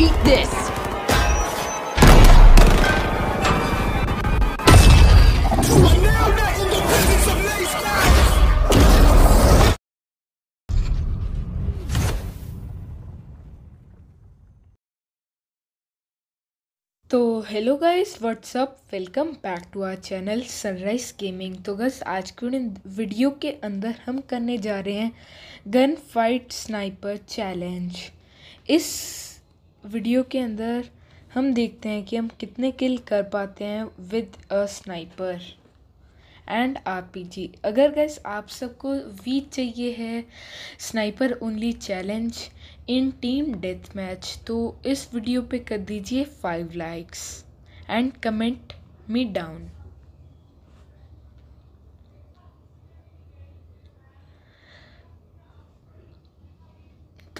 Eat this! तो hello guys what's up welcome back to our channel sunrise gaming तो guys आज की video के अंदर हम करने जा रहे हैं गन फाइट स्नाइपर चैलेंज इस वीडियो के अंदर हम देखते हैं कि हम कितने किल कर पाते हैं with a sniper and RPG अगर गैस आप सबको वी चाहिए है sniper only challenge in team death match तो इस वीडियो पे कर दीजिए five likes and comment me down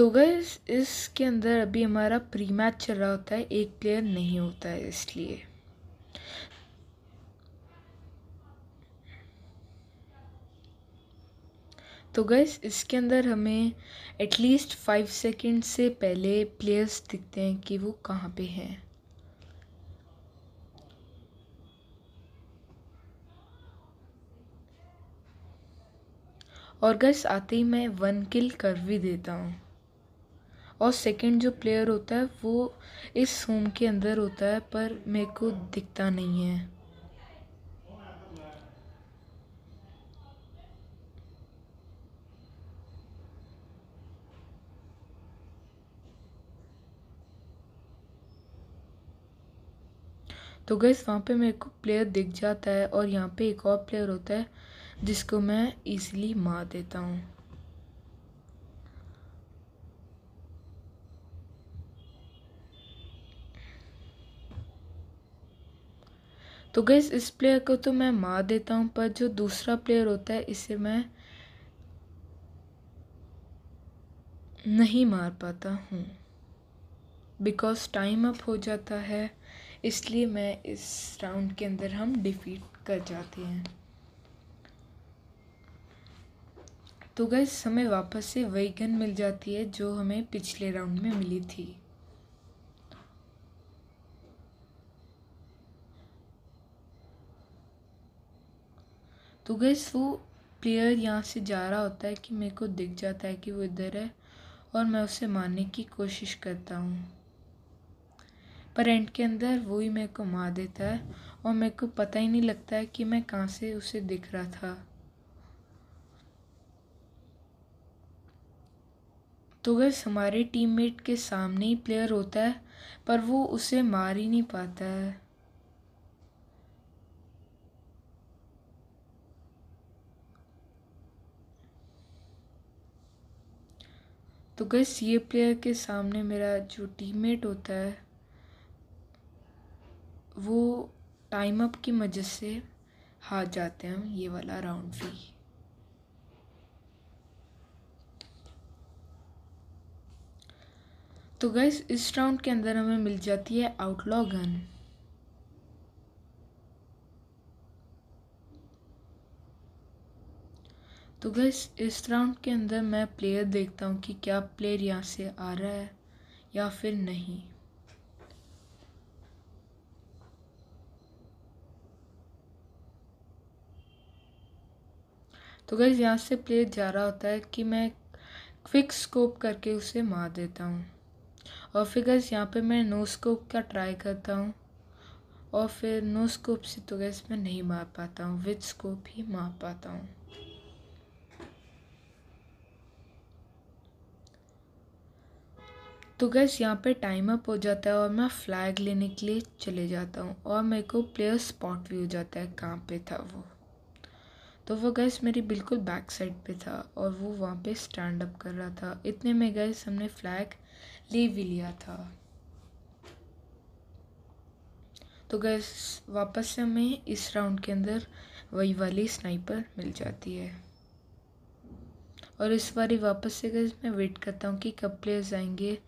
तो गए इसके अंदर अभी हमारा प्री मैच चल रहा होता है एक प्लेयर नहीं होता है इसलिए तो गैस इसके अंदर हमें एटलीस्ट फाइव सेकेंड से पहले प्लेयर्स दिखते हैं कि वो कहाँ पे हैं और गैस आते ही मैं वन किल कर भी देता हूँ और सेकंड जो प्लेयर होता है वो इस होम के अंदर होता है पर मेरे को दिखता नहीं है तो गैस वहाँ पे मेरे को प्लेयर दिख जाता है और यहाँ पे एक और प्लेयर होता है जिसको मैं इजीली मार देता हूँ तो गैस इस प्लेयर को तो मैं मार देता हूँ पर जो दूसरा प्लेयर होता है इसे मैं नहीं मार पाता हूँ बिकॉज़ टाइम अप हो जाता है इसलिए मैं इस राउंड के अंदर हम डिफीट कर जाते हैं तो गैस हमें वापस से वही गन मिल जाती है जो हमें पिछले राउंड में मिली थी तो गैस वो प्लेयर यहाँ से जा रहा होता है कि मेरे को दिख जाता है कि वो इधर है और मैं उसे मारने की कोशिश करता हूँ पर एंड के अंदर वो ही मेरे को मार देता है और मेरे को पता ही नहीं लगता है कि मैं कहाँ से उसे दिख रहा था तो गैस हमारे टीममेट के सामने ही प्लेयर होता है पर वो उसे मार ही नहीं पाता है तो गैस ये प्लेयर के सामने मेरा जो टीममेट होता है वो टाइम अप की मजद से हार जाते हैं ये वाला राउंड भी तो गैस इस राउंड के अंदर हमें मिल जाती है आउटलॉ गन तो गैस इस राउंड के अंदर मैं प्लेयर देखता हूँ कि क्या प्लेयर यहाँ से आ रहा है या फिर नहीं तो गैस यहाँ से प्लेयर जा रहा होता है कि मैं क्विक स्कोप करके उसे मार देता हूँ और फिर गैस यहाँ पे मैं नो स्कोप का ट्राई करता हूँ और फिर नो स्कोप से तो गैस मैं नहीं मार पाता हूँ विथ स्कोप ही मार पाता हूँ तो गैस यहाँ पे टाइम अप हो जाता है और मैं फ़्लैग लेने के लिए चले जाता हूँ और मेरे को प्लेयर स्पॉट भी हो जाता है कहाँ पे था वो तो वो गैस मेरी बिल्कुल बैक साइड पे था और वो वहाँ पे स्टैंड अप कर रहा था इतने में गैस हमने फ्लैग ले भी लिया था तो गैस वापस से हमें इस राउंड के अंदर वही वाली स्नाइपर मिल जाती है और इस बारी वापस से गैस मैं वेट करता हूँ कि कब प्लेयर्स आएंगे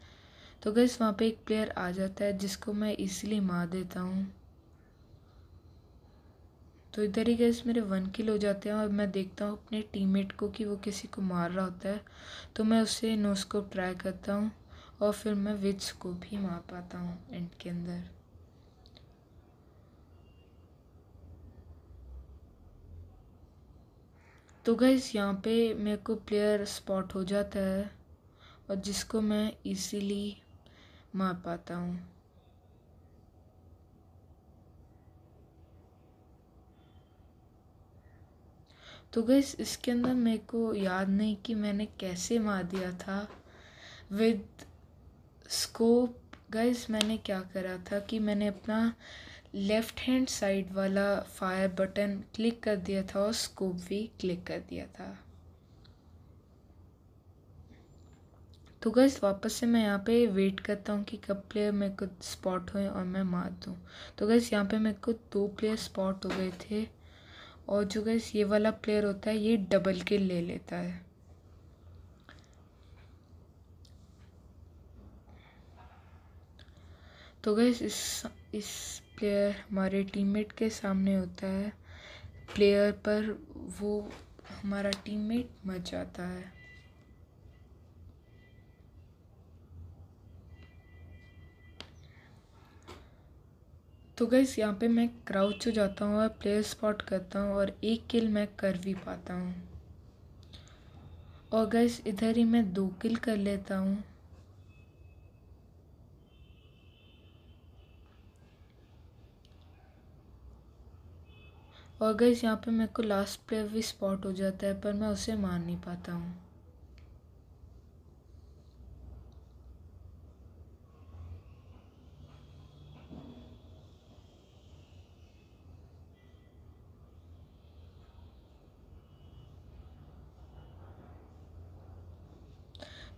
तो गैस वहाँ पे एक प्लेयर आ जाता है जिसको मैं इसलिए मार देता हूँ तो इधर ही गैस मेरे वन किल हो जाते हैं और मैं देखता हूँ अपने टीममेट को कि वो किसी को मार रहा होता है तो मैं उसे नो ट्राई करता हूँ और फिर मैं विद को भी मार पाता हूँ एंड के अंदर तो गैस यहाँ पे मेरे को प्लेयर स्पॉट हो जाता है और जिसको मैं इजीली माप पाता हूँ तो गई इसके अंदर मेरे को याद नहीं कि मैंने कैसे मार दिया था विद स्कोप गैस मैंने क्या करा था कि मैंने अपना लेफ़्ट हैंड साइड वाला फायर बटन क्लिक कर दिया था और स्कोप भी क्लिक कर दिया था तो गैस वापस से मैं यहाँ पे वेट करता हूँ कि कब प्लेयर मेरे को स्पॉट हुए और मैं मार दूँ तो गैस यहाँ पे मेरे को दो प्लेयर स्पॉट हो गए थे और जो गैस ये वाला प्लेयर होता है ये डबल के ले लेता है तो गैस इस इस प्लेयर हमारे टीममेट के सामने होता है प्लेयर पर वो हमारा टीममेट मर जाता है तो गैस यहाँ पे मैं क्राउच हो जाता हूँ और प्लेयर स्पॉट करता हूँ और एक किल मैं कर भी पाता हूँ और गैस इधर ही मैं दो किल कर लेता हूँ और गैस यहाँ पे मेरे को लास्ट प्लेयर भी स्पॉट हो जाता है पर मैं उसे मार नहीं पाता हूँ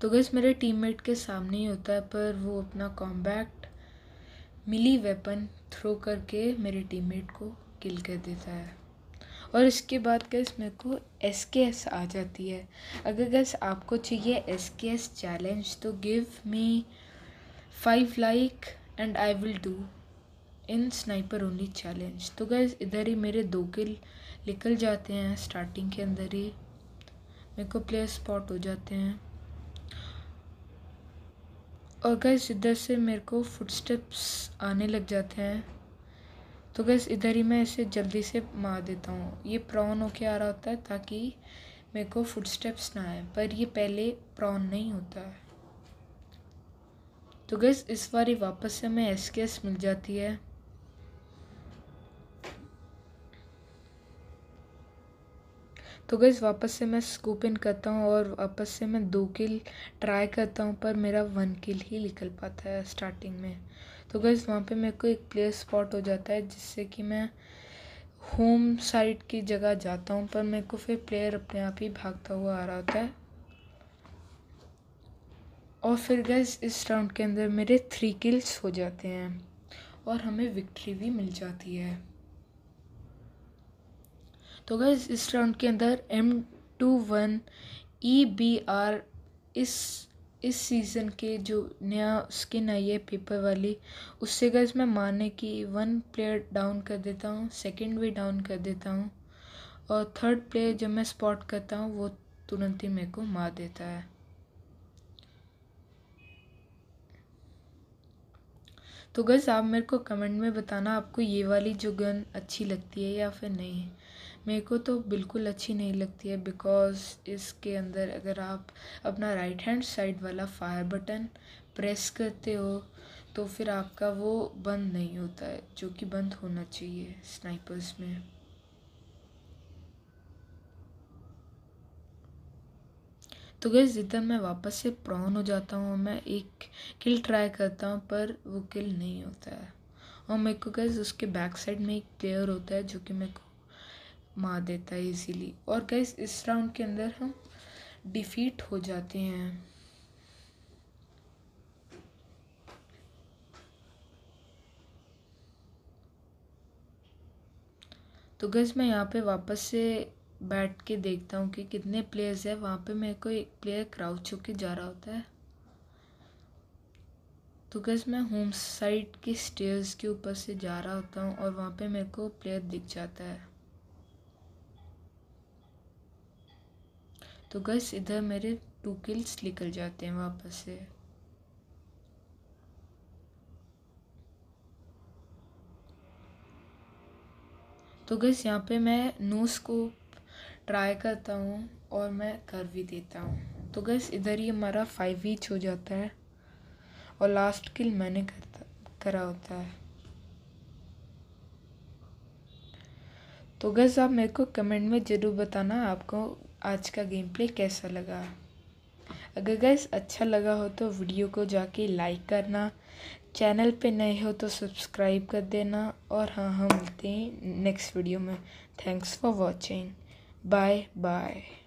तो गैस मेरे टीममेट के सामने ही होता है पर वो अपना कॉम्बैक्ट मिली वेपन थ्रो करके मेरे टीममेट को किल कर देता है और इसके बाद गैस मेरे को एस के एस आ जाती है अगर गैस आपको चाहिए एस के एस चैलेंज तो give me five like and I will do in sniper only challenge तो गैस इधर ही मेरे दो किल निकल जाते हैं स्टार्टिंग के अंदर ही मेरे को प्लेयर स्पॉट हो जाते हैं और गैस इधर से मेरे को फुटस्टेप्स आने लग जाते हैं तो गैस इधर ही मैं इसे जल्दी से मार देता हूँ ये प्रॉन होके आ रहा होता है ताकि मेरे को फुटस्टेप्स ना आए पर ये पहले प्रॉन नहीं होता है तो गैस इस बार वापस से हमें एस मिल जाती है तो गैस वापस से मैं स्कूप इन करता हूँ और वापस से मैं दो किल ट्राई करता हूँ पर मेरा वन किल ही निकल पाता है स्टार्टिंग में तो गैस वहाँ पे मेरे को एक प्लेयर स्पॉट हो जाता है जिससे कि मैं होम साइड की जगह जाता हूँ पर मेरे को फिर प्लेयर अपने आप ही भागता हुआ आ रहा होता है और फिर गैस इस राउंड के अंदर मेरे थ्री किल्स हो जाते हैं और हमें विक्ट्री भी मिल जाती है तो अगर इस राउंड के अंदर M two one E B R इस इस सीज़न के जो नया स्किन आई है पेपर वाली उससे गैस मैं मारने की वन प्लेयर डाउन कर देता हूँ सेकंड भी डाउन कर देता हूँ और थर्ड प्लेयर जब मैं स्पॉट करता हूँ वो तुरंत ही मेरे को मार देता है तो गज़ आप मेरे को कमेंट में बताना आपको ये वाली जो गन अच्छी लगती है या फिर नहीं मेरे को तो बिल्कुल अच्छी नहीं लगती है बिकॉज़ इसके अंदर अगर आप अपना राइट हैंड साइड वाला फायर बटन प्रेस करते हो तो फिर आपका वो बंद नहीं होता है जो कि बंद होना चाहिए स्नाइपर्स में तो गैस जितना मैं वापस से प्रॉन हो जाता हूँ मैं एक किल ट्राई करता हूँ पर वो किल नहीं होता है और मेरे को गैस उसके बैक साइड में एक प्लेयर होता है जो कि मेरे को मार देता है इजीली और गैस इस राउंड के अंदर हम डिफीट हो जाते हैं तो गैस मैं यहाँ पे वापस से बैठ के देखता हूँ कि कितने प्लेयर्स है वहाँ पे मेरे को एक प्लेयर क्राउच होके जा रहा होता है तो गैस मैं होम साइड के स्टेयर्स के ऊपर से जा रहा होता हूँ और वहाँ पे मेरे को प्लेयर दिख जाता है तो गस इधर मेरे टू किल्स निकल जाते हैं वापस से तो गस यहाँ पे मैं नोस को ट्राई करता हूँ और मैं कर भी देता हूँ तो गस इधर ही हमारा फाइव ईच हो जाता है और लास्ट किल मैंने करता करा होता है तो गस आप मेरे को कमेंट में ज़रूर बताना आपको आज का गेम प्ले कैसा लगा अगर गैस अच्छा लगा हो तो वीडियो को जाके लाइक करना चैनल पे नए हो तो सब्सक्राइब कर देना और हाँ हम मिलते हैं नेक्स्ट वीडियो में thanks for watching bye bye